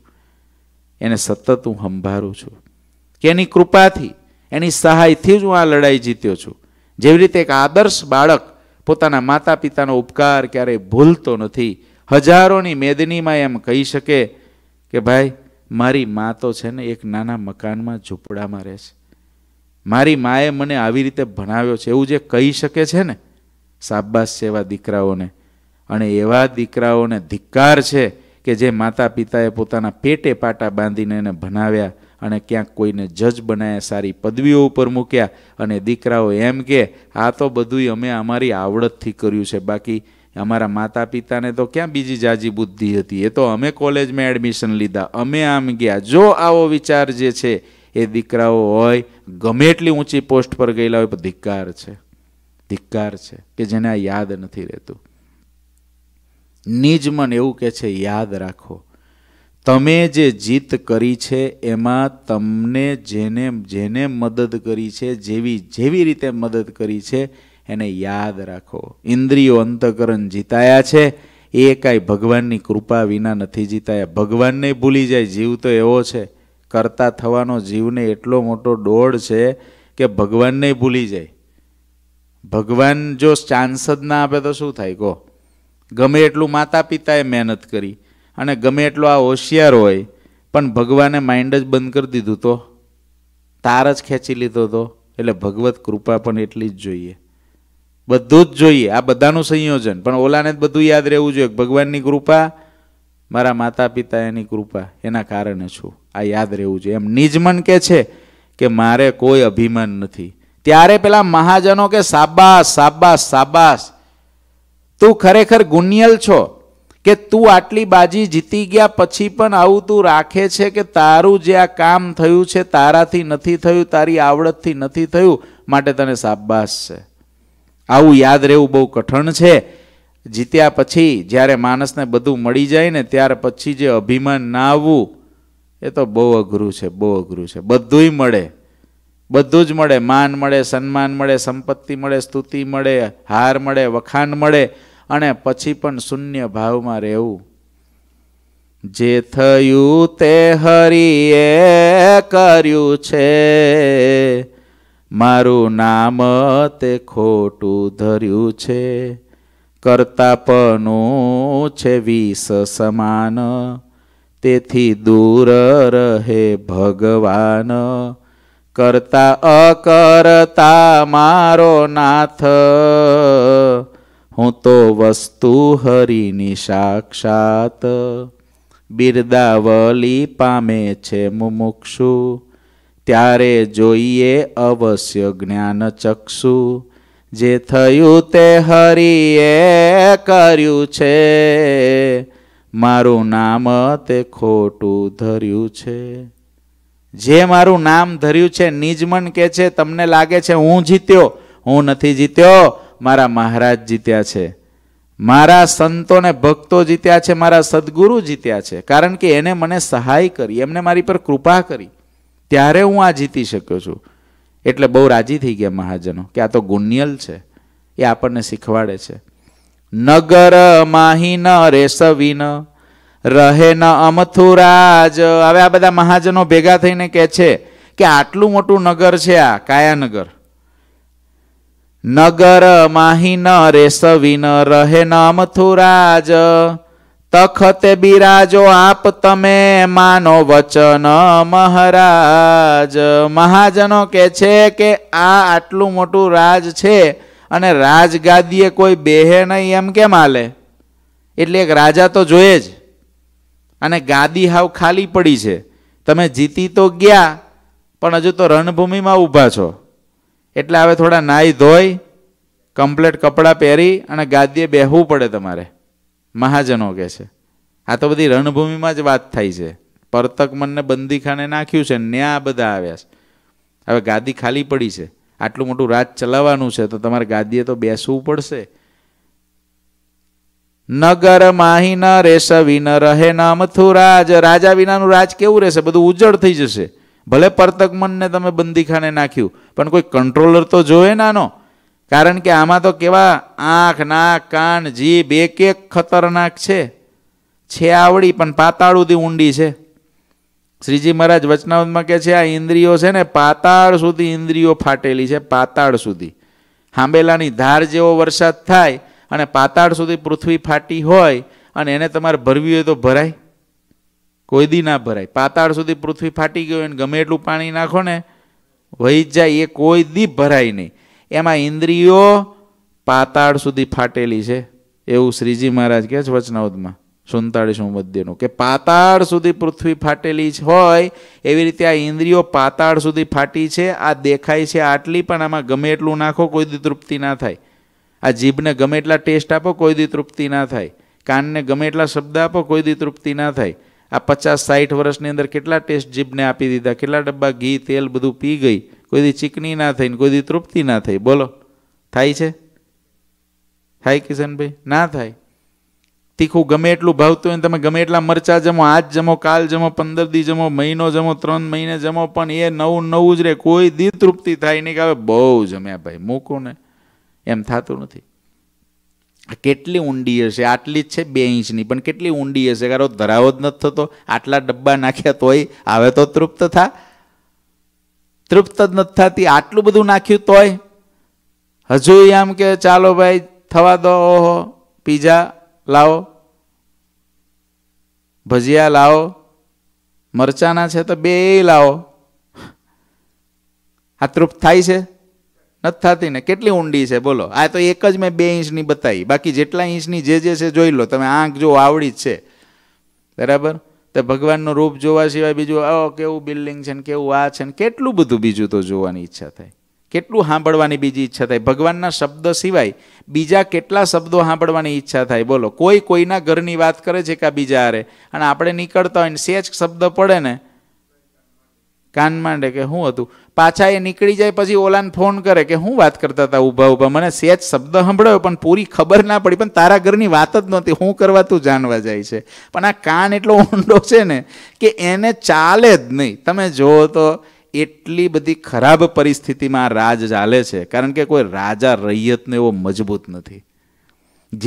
એને સતત હું સંભાળું છું કે એની કૃપાથી એની સહાયથી જ હું આ લડાઈ જીત્યો છું જેવી રીતે એક આદર્શ બાળક પોતાના માતા પિતાનો ઉપકાર ક્યારેય ભૂલતો નથી હજારોની મેદનીમાં એમ કહી શકે કે ભાઈ મારી મા તો છે ને એક નાના મકાનમાં ઝૂંપડામાં રહે છે મારી માએ મને આવી રીતે ભણાવ્યો છે એવું જે કહી શકે છે ને સાબાસ જેવા દીકરાઓને અને એવા દીકરાઓને ધિક્કાર છે કે જે માતા પિતાએ પોતાના પેટે પાટા બાંધીને એને ભણાવ્યા અને ક્યાંક કોઈને જજ બનાવ્યા સારી પદવીઓ ઉપર મૂક્યા અને દીકરાઓ એમ કે આ તો બધું અમે અમારી આવડતથી કર્યું છે બાકી અમારા માતા પિતાને તો ક્યાં બીજી જાજી બુદ્ધિ હતી એ તો અમે કોલેજમાં એડમિશન લીધા અમે આમ ગયા જો આવો વિચાર જે છે એ દીકરાઓ હોય ગમે એટલી ઊંચી પોસ્ટ પર ગયેલા હોય ધિક્કાર છે ધિક્કાર છે કે જેને આ યાદ નથી રહેતું નિજ મન એવું કે છે યાદ રાખો તમે જે જીત કરી છે એમાં તમને જેને જેને મદદ કરી છે જેવી જેવી રીતે મદદ કરી છે એને યાદ રાખો ઇન્દ્રિયો અંતકરણ જીતાયા છે એ કાંઈ ભગવાનની કૃપા વિના નથી જીતાયા ભગવાનને ભૂલી જાય જીવ તો એવો છે કરતા થવાનો જીવને એટલો મોટો ડોળ છે કે ભગવાનને ભૂલી જાય ભગવાન જો ચાન્સ જ ના આપે તો શું થાય કહો ગમે એટલું માતા પિતાએ મહેનત કરી અને ગમે એટલો આ હોશિયાર હોય પણ ભગવાને માઇન્ડ જ બંધ કરી દીધું તો તાર જ ખેંચી લીધો હતો એટલે ભગવત કૃપા પણ એટલી જ જોઈએ બધું જ જોઈએ આ બધાનું સંયોજન પણ ઓલાને જ બધું યાદ રહેવું જોઈએ ભગવાનની કૃપા મારા માતા પિતા એની કૃપા એના કારણે છું આ યાદ રહેવું જોઈએ એમ નિજ મન કે છે કે મારે કોઈ અભિમાન નથી ત્યારે પેલા મહાજનો કે સાબાસ સાબાસ સાબાસ તું ખરેખર ગુનિયલ છો કે તું આટલી બાજી જીતી ગયા પછી પણ આવું તું રાખે છે કે તારું જે આ કામ થયું છે તારાથી નથી થયું તારી આવડતથી નથી થયું માટે તને સાબાસ છે આવું યાદ રહેવું બહુ કઠણ છે જીત્યા પછી જ્યારે માણસને બધું મળી જાય ને ત્યાર પછી જે અભિમાન ના આવવું એ તો બહુ અઘરું છે બહુ અઘરું છે બધુંય મળે બધું જ મળે માન મળે સન્માન મળે સંપત્તિ મળે સ્તુતિ મળે હાર મળે વખાણ મળે અને પછી પણ શૂન્ય ભાવમાં રહેવું જે થયું તે હરિએ કર્યું છે મારું નામ તે ખોટું ધર્યું છે કરતાપનું છે વિષ સમાન તેથી દૂર રહે ભગવાન કરતા અકર્તા મારો નાથ હું તો વસ્તુ હરિની સાક્ષાત બિરદાવલી પામે છે મુમુક્ષુ ત્યારે જોઈએ અવશ્ય જ્ઞાન ચક્ષુ જે થયું તે હરિએ કર્યું છે મારું નામ તે ખોટું ધર્યું છે જે મારું નામ ધર્યું છે નિજમન કે છે તમને લાગે છે હું જીત્યો હું નથી જીત્યો મારા મહારાજ જીત્યા છે મારા સંતોને ભક્તો જીત્યા છે મારા સદગુરુ જીત્યા છે કારણ કે એને મને સહાય કરી એમને મારી પર કૃપા કરી ત્યારે હું આ જીતી શક્યો છું એટલે બહુ રાજી થઈ ગયા મહાજનો કે આ તો ગુણ્યલ છે એ આપણને શીખવાડે છે નગર માહી ન રેસવીન રહે ન અમથુરાજ હવે આ બધા મહાજનો ભેગા થઈને કે છે કે આટલું મોટું નગર છે આ કાયાનગર નગર માહી ન રે સવિન રહે ન મથુરાજ તખતે બિરાજો આપ તમે માનો વચન મહારાજ મહાજનો કે છે કે આ આટલું મોટું રાજ છે અને રાજગાદીએ કોઈ બેહે નહીં એમ કેમ હાલે એટલે એક રાજા તો જોઈએ જ અને ગાદી હાવ ખાલી પડી છે તમે જીતી તો ગયા પણ હજુ તો રણભૂમિમાં ઊભા છો એટલે હવે થોડા નાહી ધોઈ કમ્પ્લેટ કપડાં પહેરી અને ગાદીએ બેહવું પડે તમારે મહાજનો કહે છે આ તો બધી રણભૂમિમાં જ વાત થાય છે પરતક મનને બંદીખાને નાખ્યું છે ન્યા બધા આવ્યા છે હવે ગાદી ખાલી પડી છે આટલું મોટું રાજ ચલાવવાનું છે તો તમારે ગાદીએ તો બેસવું પડશે નગર માહી ન રેસ વિન રહે ન મથુરાજ રાજા વિનાનું રાજ કેવું રહેશે બધું ઉજળ થઈ જશે ભલે પરતગમનને તમે બંદીખાને નાખ્યું પણ કોઈ કંટ્રોલર તો જોવે નાનો કારણ કે આમાં તો કેવા આંખ નાક કાન જીભ એક એક ખતરનાક છે છે આવડી પણ પાતાળ સુધી ઊંડી છે શ્રીજી મહારાજ વચનાવતમાં કહે છે આ ઇન્દ્રિયો છે ને પાતાળ સુધી ઇન્દ્રિયો ફાટેલી છે પાતાળ સુધી હાંબેલાની ધાર જેવો વરસાદ થાય અને પાતાળ સુધી પૃથ્વી ફાટી હોય અને એને તમારે ભરવી હોય તો ભરાય કોઈ દી ના ભરાય પાતાળ સુધી પૃથ્વી ફાટી ગયું ને ગમે એટલું પાણી નાખો ને વહી જ જાય એ કોઈ દી ભરાય નહીં એમાં ઇન્દ્રિયો પાતાળ સુધી ફાટેલી છે એવું શ્રીજી મહારાજ કહે છે વચનાવદમાં સુડતાળીસમું મધ્યનું કે પાતાળ સુધી પૃથ્વી ફાટેલી હોય એવી રીતે આ ઇન્દ્રિયો પાતાળ સુધી ફાટી છે આ દેખાય છે આટલી પણ આમાં ગમે એટલું નાખો કોઈ દી તૃપ્તિ ના થાય આ જીભને ગમે એટલા ટેસ્ટ આપો કોઈ દી તૃપ્તિ ના થાય કાનને ગમે એટલા શબ્દ આપો કોઈ દી તૃપ્તિ ના થાય આ પચાસ સાઠ વર્ષની અંદર કેટલા ટેસ્ટ જીભને આપી દીધા કેટલા ડબ્બા ઘી તેલ બધું પી ગઈ કોઈથી ચીકણી ના થઈ ને કોઈથી તૃપ્તિ ના થઈ બોલો થાય છે થાય કિશનભાઈ ના થાય તીખું ગમે એટલું ભાવતું હોય તમે ગમે એટલા મરચા જમો આજ જમો કાલ જમો પંદર દી જમો મહિનો જમો ત્રણ મહિને જમો પણ એ નવું નવું જ રહે કોઈ દી તૃપ્તિ થાય નહીં કે હવે બહુ જમ્યા ભાઈ મૂકો ને એમ થતું નથી કેટલી ઊંડી હશે આટલી જ છે બે ઇંચની પણ કેટલી ઊંડી હશે કારો ધરાવો જ નથી થતો આટલા ડબ્બા નાખ્યા તોય આવે તો તૃપ્ત થા તૃપ્ત જ નથી થતી આટલું બધું નાખ્યું તોય હજુ એમ કે ચાલો ભાઈ થવા દો ઓહો પીઝા લાવો ભજીયા લાવો મરચાના છે તો બે લાવો આ તૃપ્ત થાય છે નથી થતી ને કેટલી ઊંડી છે બોલો આ તો એક જ મેં બે ઇંચની બતાવી બાકી જેટલા ઇંચની જે જે છે જોઈ લો તમે આંખ જો આવડી જ છે બરાબર તો ભગવાનનું રૂપ જોવા સિવાય બીજું ઓ કેવું બિલ્ડિંગ છે ને કેવું આ છે ને કેટલું બધું બીજું તો જોવાની ઈચ્છા થાય કેટલું સાંભળવાની બીજી ઈચ્છા થાય ભગવાનના શબ્દ સિવાય બીજા કેટલા શબ્દો સાંભળવાની ઈચ્છા થાય બોલો કોઈ કોઈના ઘરની વાત કરે છે કે બીજા આરે અને આપણે નીકળતા હોય ને સેજ શબ્દ પડે ને કાન માંડે કે શું હતું પાછા એ નીકળી જાય પછી ઓલાને ફોન કરે કે હું વાત કરતા હતા ઊભા ઊભા મને સેજ શબ્દ સંભળાયો પણ પૂરી ખબર ના પડી પણ તારા ઘરની વાત જ નહોતી હું કરવા તું જાણવા જાય છે પણ આ કાન એટલો ઊંડો છે ને કે એને ચાલે જ નહીં તમે જુઓ તો એટલી બધી ખરાબ પરિસ્થિતિમાં રાજ ચાલે છે કારણ કે કોઈ રાજા રૈયતને એવો મજબૂત નથી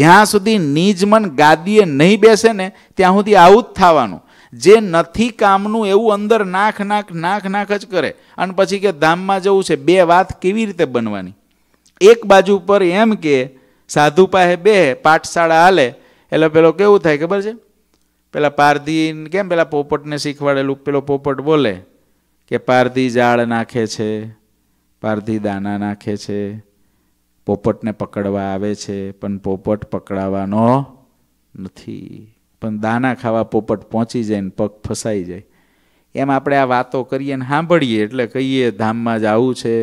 જ્યાં સુધી નિજમન ગાદીએ નહીં બેસે ને ત્યાં સુધી આવું જ થવાનું જે નથી કામનું એવું અંદર નાખ નાખ નાખ નાખ જ કરે અને પછી કે ધામમાં જવું છે બે વાત કેવી રીતે બનવાની એક બાજુ પર એમ કે સાધુ પાસે બે પાઠશાળા હાલે એટલે પેલો કેવું થાય ખબર છે પેલા પારધી કેમ પેલા પોપટને શીખવાડેલું પેલો પોપટ બોલે કે પારધી જાળ નાખે છે પારધી દાના નાખે છે પોપટને પકડવા આવે છે પણ પોપટ પકડાવાનો નથી પણ દાના ખાવા પોપટ પહોંચી જાય ને પગ ફસાઈ જાય એમ આપણે આ વાતો કરીએ ને સાંભળીએ એટલે કહીએ ધામમાં જ જવું છે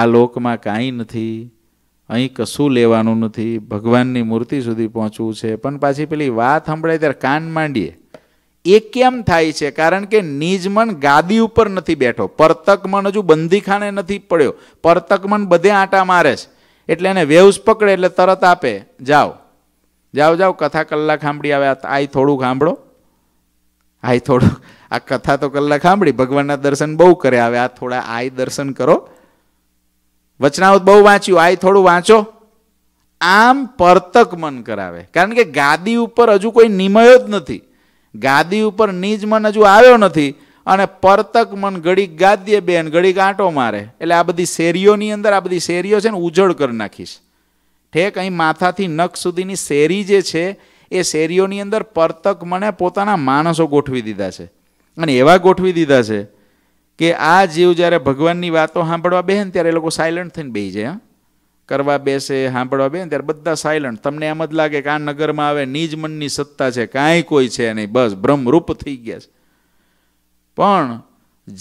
આ લોકમાં કાંઈ નથી અહીં કશું લેવાનું નથી ભગવાનની મૂર્તિ સુધી પહોંચવું છે પણ પાછી પેલી વાત સંભળાય ત્યારે કાન માંડીએ એ કેમ થાય છે કારણ કે નિજ મન ગાદી ઉપર નથી બેઠો પરતક મન હજુ બંદીખાને નથી પડ્યો પરતકમન બધે આંટા મારે છે એટલે એને વેવ્સ પકડે એટલે તરત આપે જાઓ જાઓ જાઓ કથા કલાક સાંભળી આવે આ થોડું સાંભળો આ થોડુંક આ કથા તો કલાક સાંભળી ભગવાનના દર્શન બહુ કરે આવે આ થોડા આય દર્શન કરો વચનાવત બહુ વાંચ્યું આય થોડું વાંચો આમ પરતક મન કરાવે કારણ કે ગાદી ઉપર હજુ કોઈ નિમયો જ નથી ગાદી ઉપર નીજ મન હજુ આવ્યો નથી અને પરતક મન ઘડીક ગાદીએ બેન ઘડીક આંટો મારે એટલે આ બધી શેરીઓની અંદર આ બધી શેરીઓ છે ને ઉજળ કરી નાખીશ ઠેક અહીં માથાથી નખ સુધીની શેરી જે છે એ શેરીઓની અંદર પરતક મને પોતાના માણસો ગોઠવી દીધા છે અને એવા ગોઠવી દીધા છે કે આ જીવ જ્યારે ભગવાનની વાતો સાંભળવા બેન ત્યારે એ લોકો સાયલન્ટ થઈને બેસી જાય કરવા બેસે સાંભળવા બેન ત્યારે બધા સાયલન્ટ તમને એમ જ લાગે કે આ નગરમાં આવે નિજ મનની સત્તા છે કાંઈ કોઈ છે નહીં બસ ભ્રમરૂપ થઈ ગયા છે પણ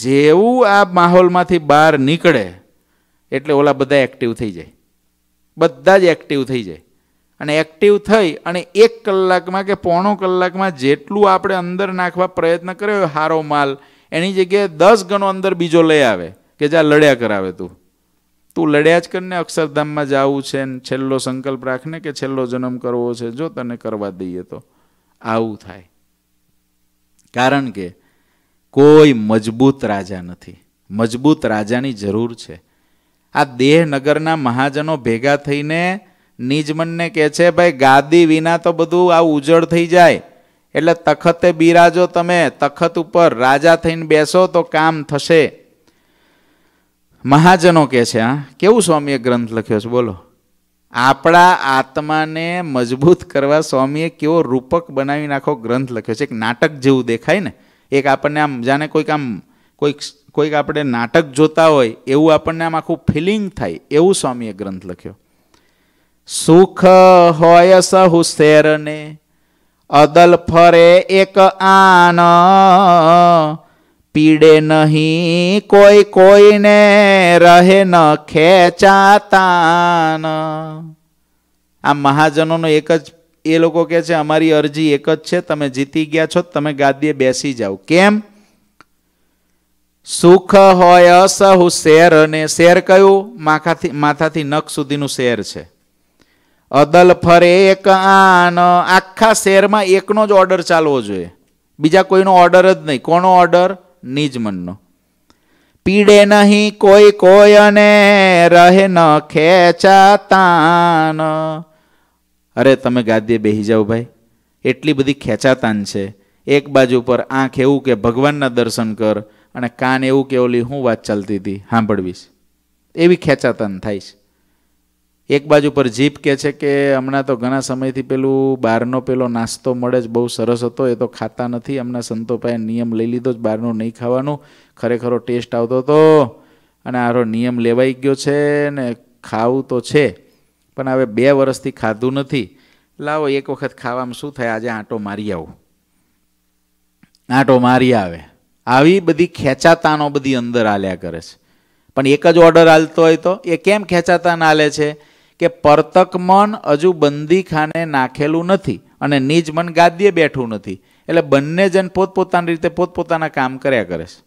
જેવું આ માહોલમાંથી બહાર નીકળે એટલે ઓલા બધા એક્ટિવ થઈ જાય બધા જ એક્ટિવ થઈ જાય અને એક્ટિવ થઈ અને એક કલાકમાં કે પોણો કલાકમાં જેટલું આપણે અંદર નાખવા પ્રયત્ન કર્યો હોય હારો માલ એની જગ્યાએ દસ ગણો અંદર બીજો લઈ આવે કે જા લડ્યા કરાવે તું તું લડ્યા જ કરીને અક્ષરધામમાં જવું છે ને છેલ્લો સંકલ્પ રાખને કે છેલ્લો જન્મ કરવો છે જો તને કરવા દઈએ તો આવું થાય કારણ કે કોઈ મજબૂત રાજા નથી મજબૂત રાજાની જરૂર છે આ દેહનગરના મહાજનો ભેગા થઈને નિજમનને કહે છે ભાઈ ગાદી વિના તો બધું આ ઉજળ થઈ જાય એટલે તખતે બિરાજો તમે તખત ઉપર રાજા થઈને બેસો તો કામ થશે મહાજનો કહે છે હા કેવું સ્વામીએ ગ્રંથ લખ્યો છે બોલો આપણા આત્માને મજબૂત કરવા સ્વામીએ કેવો રૂપક બનાવી નાખો ગ્રંથ લખ્યો છે એક નાટક જેવું દેખાય ને એક આપણને આમ જાણે કોઈક આમ કોઈક કોઈક આપણે નાટક જોતા હોય એવું આપણને આમ આખું ફિલિંગ થાય એવું સ્વામીએ ગ્રંથ લખ્યો સુખ હોય સહુશેરને અદલ ફરે એક આન પીડે નહીં કોઈ કોઈને રહે ન ખેચાતાન આ મહાજનોનો એક જ એ લોકો કહે છે અમારી અરજી એક જ છે તમે જીતી ગયા છો તમે ગાદીએ બેસી જાઓ કેમ સુખ હોય અસ હું શેર અને શેર કયું માથાથી માથાથી નખ સુધીનું શેર છે અદલ ફરે એક આન આખા શેરમાં એકનો જ ઓર્ડર ચાલવો જોઈએ બીજા કોઈનો ઓર્ડર જ નહીં કોનો ઓર્ડર નિજમનનો પીડે નહીં કોઈ કોઈ અને રહે ન ખેંચાતાન અરે તમે ગાદીએ બેસી જાઓ ભાઈ એટલી બધી ખેંચાતાન છે એક બાજુ પર આંખ એવું કે ભગવાનના દર્શન કર અને કાન એવું કે ઓલી હું વાત ચાલતી હતી સાંભળવીશ એવી ખેંચાતાન થાય છે એક બાજુ પર જીપ કે છે કે હમણાં તો ઘણા સમયથી પેલું બહારનો પેલો નાસ્તો મળે જ બહુ સરસ હતો એ તો ખાતા નથી હમણાં સંતોપાએ નિયમ લઈ લીધો જ બહારનું નહીં ખાવાનું ખરેખરો ટેસ્ટ આવતો હતો અને આરો નિયમ લેવાઈ ગયો છે ને ખાવું તો છે પણ હવે બે વર્ષથી ખાધું નથી લાવો એક વખત ખાવામાં શું થાય આજે આંટો મારી આવું આંટો મારી આવે આવી બધી ખેંચાતાનો બધી અંદર આલ્યા કરે છે પણ એક જ ઓર્ડર આલતો હોય તો એ કેમ ખેંચાતાન હાલે છે કે પરતક મન હજુ બંદીખાને નાખેલું નથી અને નિજ મન ગાદીએ બેઠું નથી એટલે બંને જણ પોતપોતાની રીતે પોતપોતાના કામ કર્યા કરે છે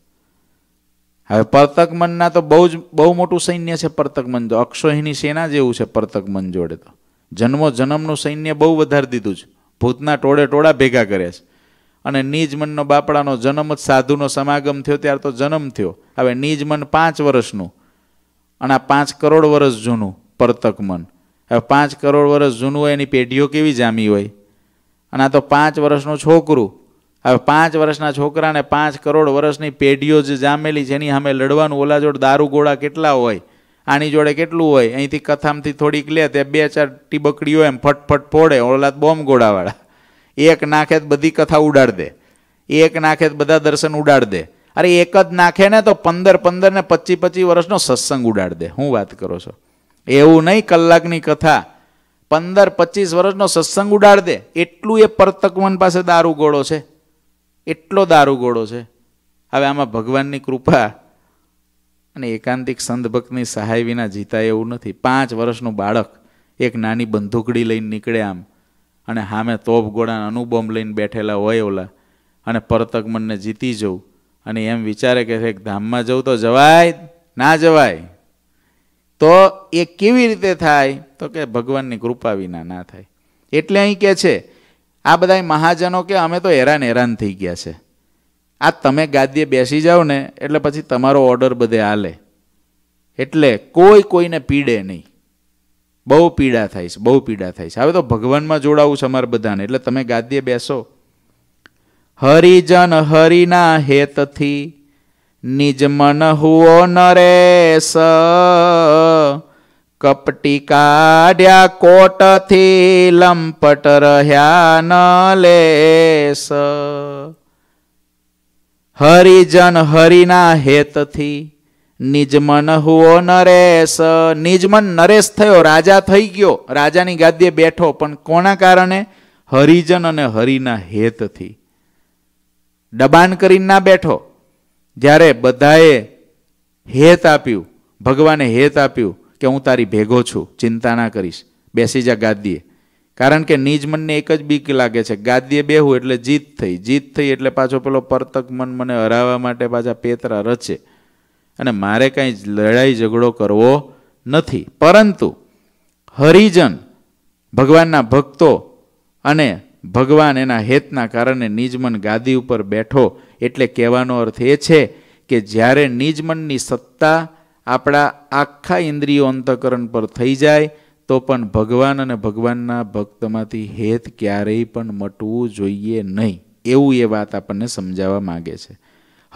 હવે પરતક મનના તો બહુ જ બહુ મોટું સૈન્ય છે પરતક મન તો અક્ષોહીની સેના જેવું છે પરતક મન જોડે તો જન્મો જન્મનું સૈન્ય બહુ વધારી દીધું છે ભૂતના ટોળે ટોળા ભેગા કર્યા છે અને નિજ મનનો બાપડાનો જન્મ જ સાધુનો સમાગમ થયો ત્યારે તો જન્મ થયો હવે નિજમન પાંચ વર્ષનું અને આ પાંચ કરોડ વર્ષ જૂનું પરતક મન હવે પાંચ કરોડ વર્ષ જૂનું હોય એની પેઢીઓ કેવી જામી હોય અને આ તો પાંચ વર્ષનું છોકરું હવે પાંચ વર્ષના છોકરાને પાંચ કરોડ વર્ષની પેઢીઓ જે જામેલી છે એની સામે લડવાનું ઓલા જોડે દારૂ ગોળા કેટલા હોય આની જોડે કેટલું હોય અહીંથી કથામથી થોડીક લે તે બે ચાર ટીબકડીઓ એમ ફટફટ ફોડે ઓલા બોમ્બ ગોળાવાળા એક નાખે તો બધી કથા ઉડાડ દે એક નાખે તો બધા દર્શન ઉડાડ દે અરે એક જ નાખે ને તો પંદર પંદર ને પચીસ પચીસ વર્ષનો સત્સંગ ઉડાડ દે હું વાત કરો છો એવું નહીં કલાકની કથા પંદર પચીસ વર્ષનો સત્સંગ ઉડાડ દે એટલું એ પરતકવન પાસે દારૂ ગોળો છે એટલો દારૂ ગોળો છે હવે આમાં ભગવાનની કૃપા અને એકાંતિક સંત સહાય વિના જીતા એવું નથી પાંચ વર્ષનું બાળક એક નાની બંદૂકડી લઈને નીકળે આમ અને હામે તોપ ગોળાના અનુબોમ્બ લઈને બેઠેલા હોય ઓલા અને પરતક મનને જીતી જવું અને એમ વિચારે કે એક ધામમાં જવું તો જવાય ના જવાય તો એ કેવી રીતે થાય તો કે ભગવાનની કૃપા વિના ના થાય એટલે અહીં કે છે આ બધા મહાજનો કે અમે તો હેરાન હેરાન થઈ ગયા છે આ તમે ગાદીએ બેસી જાઓ ને એટલે પછી તમારો ઓર્ડર બધે હાલે એટલે કોઈ કોઈને પીડે નહીં બહુ પીડા થાય છે બહુ પીડા થાય છે હવે તો ભગવાનમાં જોડાવું છે અમારે બધાને એટલે તમે ગાદીએ બેસો હરિજન હરિના હેતથી નિજ મન હુઓ નરેશ કપટી કાઢ્યા કોટથી લંપટ રહ્યા ન લેસ હરિજન હરિના હેતથી નિજમન હુઓ નરેશ નિજમન નરેશ થયો રાજા થઈ ગયો રાજાની ગાદીએ બેઠો પણ કોના કારણે હરિજન અને હરિના હેતથી દબાણ કરીને ના બેઠો જ્યારે બધાએ હેત આપ્યું ભગવાને હેત આપ્યું કે હું તારી ભેગો છું ચિંતા ના કરીશ બેસી જા ગાદીએ કારણ કે નિજમનને એક જ બીક લાગે છે ગાદીએ બેહું એટલે જીત થઈ જીત થઈ એટલે પાછો પેલો પરતક મન મને હરાવવા માટે પાછા પેતરા રચે અને મારે કાંઈ લડાઈ ઝઘડો કરવો નથી પરંતુ હરિજન ભગવાનના ભક્તો અને ભગવાન એના હેતના કારણે નિજમન ગાદી ઉપર બેઠો એટલે કહેવાનો અર્થ એ છે કે જ્યારે નિજમનની સત્તા આપણા આખા ઇન્દ્રિયો અંતકરણ પર થઈ જાય તો પણ ભગવાન અને ભગવાનના ભક્તમાંથી હેત ક્યારેય પણ મટવું જોઈએ નહીં એવું એ વાત આપણને સમજાવવા માગે છે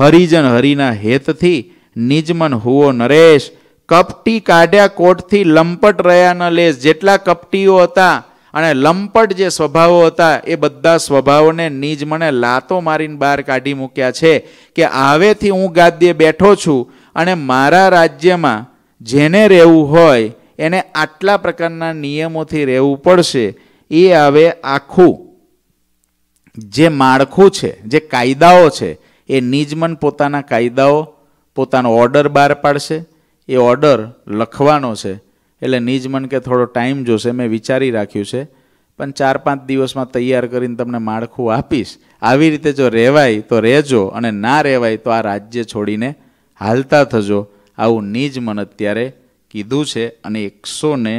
હરિજન હરિના હેતથી નિજમન હુઓ નરેશ કપટી કાઢ્યા કોટથી લંપટ રહ્યા ન લેશ જેટલા કપટીઓ હતા અને લંપટ જે સ્વભાવો હતા એ બધા સ્વભાવોને નિજમને લાતો મારીને બહાર કાઢી મૂક્યા છે કે હવેથી હું ગાદ્યે બેઠો છું અને મારા રાજ્યમાં જેને રહેવું હોય એને આટલા પ્રકારના નિયમોથી રહેવું પડશે એ હવે આખું જે માળખું છે જે કાયદાઓ છે એ નિજમન પોતાના કાયદાઓ પોતાનો ઓર્ડર બહાર પાડશે એ ઓર્ડર લખવાનો છે એટલે નિજ મન કે થોડો ટાઈમ જોશે મેં વિચારી રાખ્યું છે પણ ચાર પાંચ દિવસમાં તૈયાર કરીને તમને માળખું આપીશ આવી રીતે જો રહેવાય તો રહેજો અને ના રહેવાય તો આ રાજ્ય છોડીને હાલતા થજો આવું નિજ મન અત્યારે કીધું છે અને એકસો ને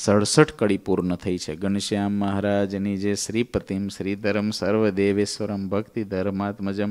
સડસઠ કડી પૂર્ણ થઈ છે ઘનશ્યામ મહારાજની જે શ્રીપતિમ શ્રીધરમ સર્વદેવેશ્વરમ ભક્તિ ધર્માત્મજમ